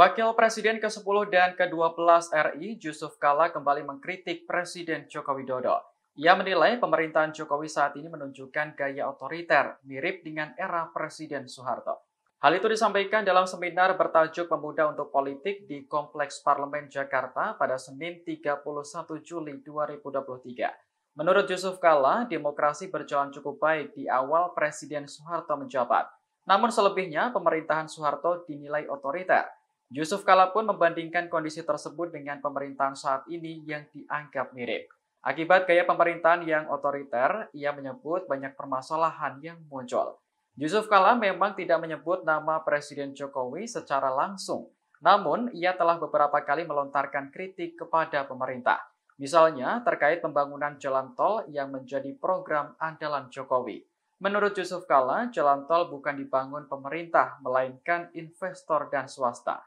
Wakil Presiden ke-10 dan ke-12 RI Yusuf Kala kembali mengkritik Presiden Joko Widodo. Ia menilai pemerintahan Jokowi saat ini menunjukkan gaya otoriter mirip dengan era Presiden Soeharto. Hal itu disampaikan dalam seminar bertajuk Pemuda untuk Politik di Kompleks Parlemen Jakarta pada Senin 31 Juli 2023. Menurut Yusuf Kala, demokrasi berjalan cukup baik di awal Presiden Soeharto menjabat. Namun selebihnya, pemerintahan Soeharto dinilai otoriter Yusuf Kala pun membandingkan kondisi tersebut dengan pemerintahan saat ini yang dianggap mirip. Akibat gaya pemerintahan yang otoriter, ia menyebut banyak permasalahan yang muncul. Yusuf Kala memang tidak menyebut nama Presiden Jokowi secara langsung, namun ia telah beberapa kali melontarkan kritik kepada pemerintah. Misalnya terkait pembangunan jalan tol yang menjadi program andalan Jokowi. Menurut Yusuf Kala, jalan tol bukan dibangun pemerintah, melainkan investor dan swasta.